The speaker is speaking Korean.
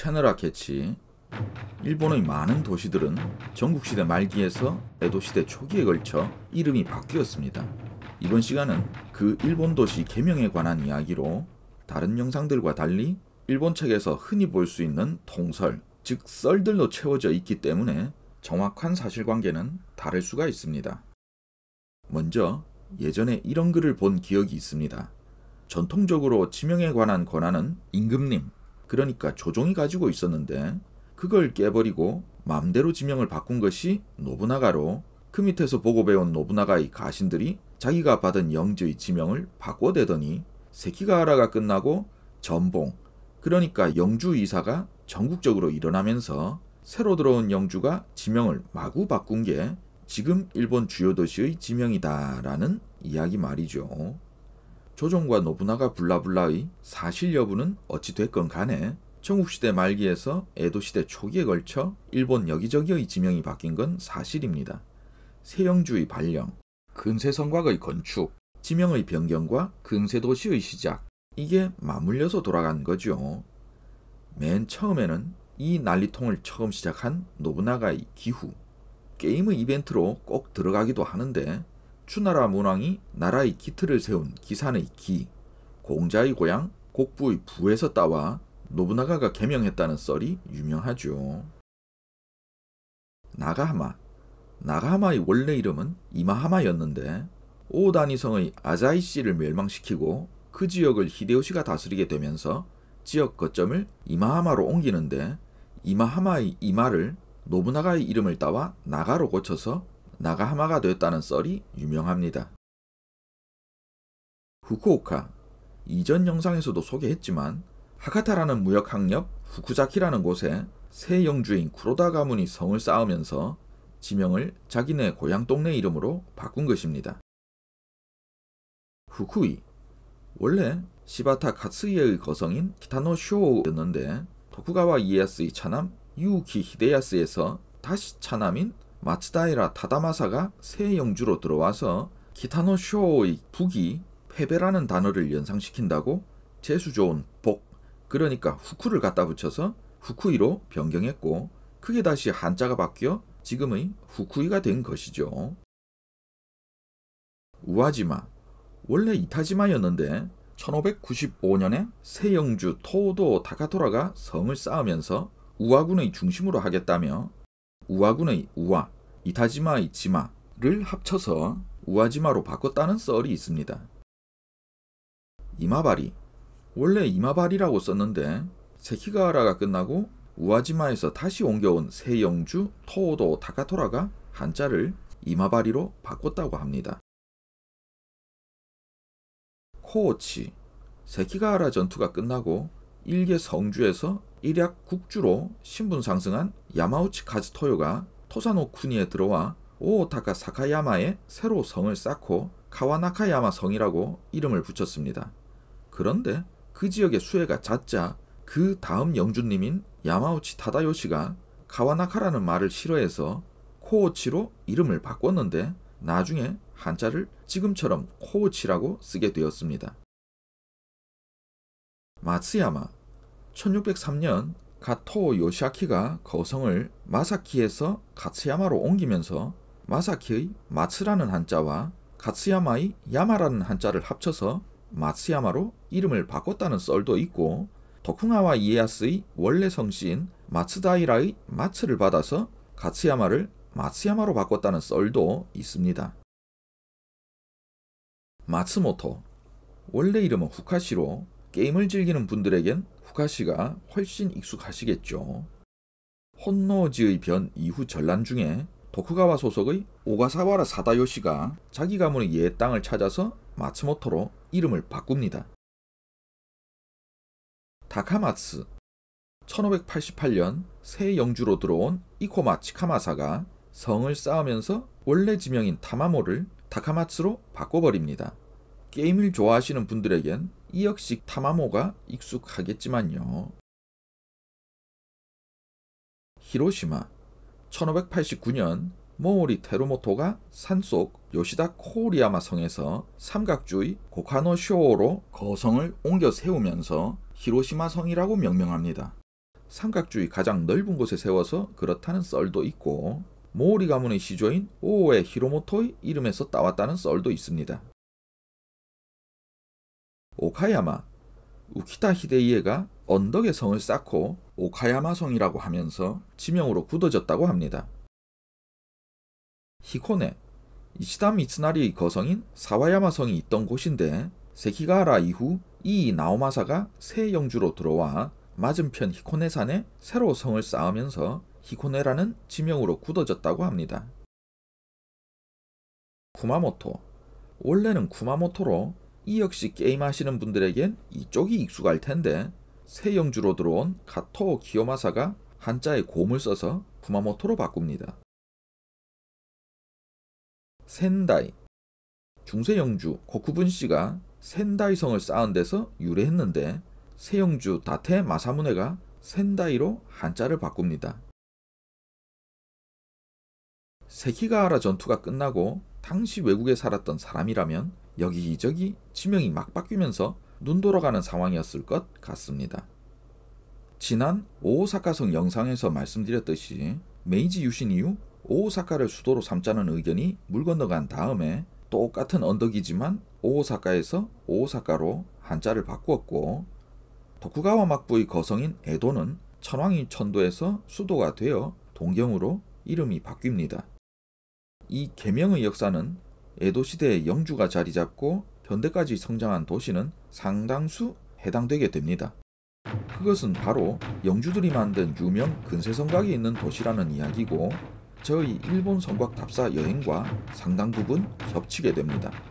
채널화 개치 일본의 많은 도시들은 전국시대 말기에서 에도시대 초기에 걸쳐 이름이 바뀌었습니다. 이번 시간은 그 일본 도시 개명에 관한 이야기로 다른 영상들과 달리 일본 책에서 흔히 볼 수 있는 통설, 즉 썰들로 채워져 있기 때문에 정확한 사실관계는 다를 수가 있습니다. 먼저 예전에 이런 글을 본 기억이 있습니다. 전통적으로 지명에 관한 권한은 임금님, 그러니까 조종이 가지고 있었는데 그걸 깨버리고 맘대로 지명을 바꾼 것이 노부나가로 그 밑에서 보고 배운 노부나가의 가신들이 자기가 받은 영주의 지명을 바꿔대더니 세키가하라가 끝나고 전봉 그러니까 영주 이사가 전국적으로 일어나면서 새로 들어온 영주가 지명을 마구 바꾼 게 지금 일본 주요 도시의 지명이다라는 이야기 말이죠. 조정과 노부나가 불라불라의 사실 여부는 어찌됐건 간에 청국시대 말기에서 에도시대 초기에 걸쳐 일본 여기저기의 지명이 바뀐 건 사실입니다. 세영주의 발령, 근세성곽의 건축, 지명의 변경과 근세도시의 시작, 이게 맞물려서 돌아간 거죠. 맨 처음에는 이 난리통을 처음 시작한 노부나가의 기후, 게임의 이벤트로 꼭 들어가기도 하는데 추나라 문왕이 나라의 기틀을 세운 기산의 기, 공자의 고향 곡부의 부에서 따와 노부나가가 개명했다는 썰이 유명하죠. 나가하마 나가하마의 원래 이름은 이마하마였는데 오다니성의 아자이 씨를 멸망시키고 그 지역을 히데요시가 다스리게 되면서 지역 거점을 이마하마로 옮기는데 이마하마의 이마를 노부나가의 이름을 따와 나가로 고쳐서 나가하마가 되었다는 썰이 유명합니다. 후쿠오카 이전 영상에서도 소개했지만 하카타라는 무역 항력 후쿠자키라는 곳에 새 영주인 쿠로다 가문이 성을 쌓으면서 지명을 자기네 고향 동네 이름으로 바꾼 것입니다. 후쿠이 원래 시바타 카츠이의 거성인 기타노 쇼였는데 토쿠가와 이에야스의 차남 유키 우 히데야스에서 다시 차남인 마츠다이라 타다마사가 새 영주로 들어와서 기타노 쇼의 북이 패배라는 단어를 연상시킨다고 재수 좋은 복 그러니까 후쿠를 갖다 붙여서 후쿠이로 변경했고 크게 다시 한자가 바뀌어 지금의 후쿠이가 된 것이죠. 우아지마 원래 이타지마였는데 1595년에 새 영주 토오도 다카토라가 성을 쌓으면서 우아군의 중심으로 하겠다며 우아군의 우아, 이타지마의 지마를 합쳐서 우아지마로 바꿨다는 썰이 있습니다. 이마바리 원래 이마바리라고 썼는데 세키가하라가 끝나고 우아지마에서 다시 옮겨온 새 영주 토오도 타카토라가 한자를 이마바리로 바꿨다고 합니다. 코오치 세키가하라 전투가 끝나고 일개 성주에서 일약 국주로 신분 상승한 야마우치 카즈토요가 토사노 쿠니에 들어와 오오타카 사카야마에 새로 성을 쌓고 카와나카야마 성이라고 이름을 붙였습니다. 그런데 그 지역의 수혜가 잦자 그 다음 영주님인 야마우치 타다요시가 카와나카라는 말을 싫어해서 코오치로 이름을 바꿨는데 나중에 한자를 지금처럼 코오치라고 쓰게 되었습니다. 마츠야마 1603년 가토 요시아키가 거성을 마사키에서 가츠야마로 옮기면서 마사키의 마츠라는 한자와 가츠야마의 야마라는 한자를 합쳐서 마츠야마로 이름을 바꿨다는 썰도 있고 도쿠가와 이에야스의 원래 성씨인 마츠다이라의 마츠를 받아서 가츠야마를 마츠야마로 바꿨다는 썰도 있습니다. 마츠모토 원래 이름은 후카시로 게임을 즐기는 분들에겐 후가시가 훨씬 익숙하시겠죠. 혼노즈의 변 이후 전란 중에 도쿠가와 소속의 오가사와라 사다요시가 자기 가문의 옛 땅을 찾아서 마츠모토로 이름을 바꿉니다. 다카마츠 1588년 새 영주로 들어온 이코마 치카마사가 성을 쌓으면서 원래 지명인 타마모를 다카마츠로 바꿔버립니다. 게임을 좋아하시는 분들에겐 2억씩 타마모가 익숙하겠지만요. 히로시마 1589년 모오리 테루모토가 산속 요시다 코리야마 성에서 삼각주의 고카노 쇼오로 거성을 옮겨 세우면서 히로시마 성이라고 명명합니다. 삼각주의 가장 넓은 곳에 세워서 그렇다는 썰도 있고 모오리 가문의 시조인 오오의 히로모토의 이름에서 따왔다는 썰도 있습니다. 오카야마 우키타 히데이에가 언덕에 성을 쌓고 오카야마성이라고 하면서 지명으로 굳어졌다고 합니다. 히코네 이시다 미츠나리의 거성인 사와야마성이 있던 곳인데 세키가하라 이후 이 나오마사가 새 영주로 들어와 맞은편 히코네산에 새로 성을 쌓으면서 히코네라는 지명으로 굳어졌다고 합니다. 구마모토 원래는 구마모토로 이 역시 게임하시는 분들에겐 이쪽이 익숙할 텐데 새 영주로 들어온 가토 기요마사가 한자에 곰을 써서 구마모토로 바꿉니다. 센다이 중세 영주 고쿠분 씨가 센다이 성을 쌓은 데서 유래했는데 새 영주 다테 마사무네가 센다이로 한자를 바꿉니다. 세키가하라 전투가 끝나고 당시 외국에 살았던 사람이라면 여기저기 지명이 막 바뀌면서 눈 돌아가는 상황이었을 것 같습니다. 지난 오오사카성 영상에서 말씀드렸듯이 메이지 유신 이후 오오사카를 수도로 삼자는 의견이 물 건너간 다음에 똑같은 언덕이지만 오오사카에서 오오사카로 한자를 바꾸었고 도쿠가와 막부의 거성인 에도는 천황이 천도에서 수도가 되어 동경으로 이름이 바뀝니다. 이 계명의 역사는 에도 시대의 영주가 자리 잡고 현대까지 성장한 도시는 상당수 해당되게 됩니다. 그것은 바로 영주들이 만든 유명 근세 성곽이 있는 도시라는 이야기고 저의 일본 성곽 답사 여행과 상당 부분 겹치게 됩니다.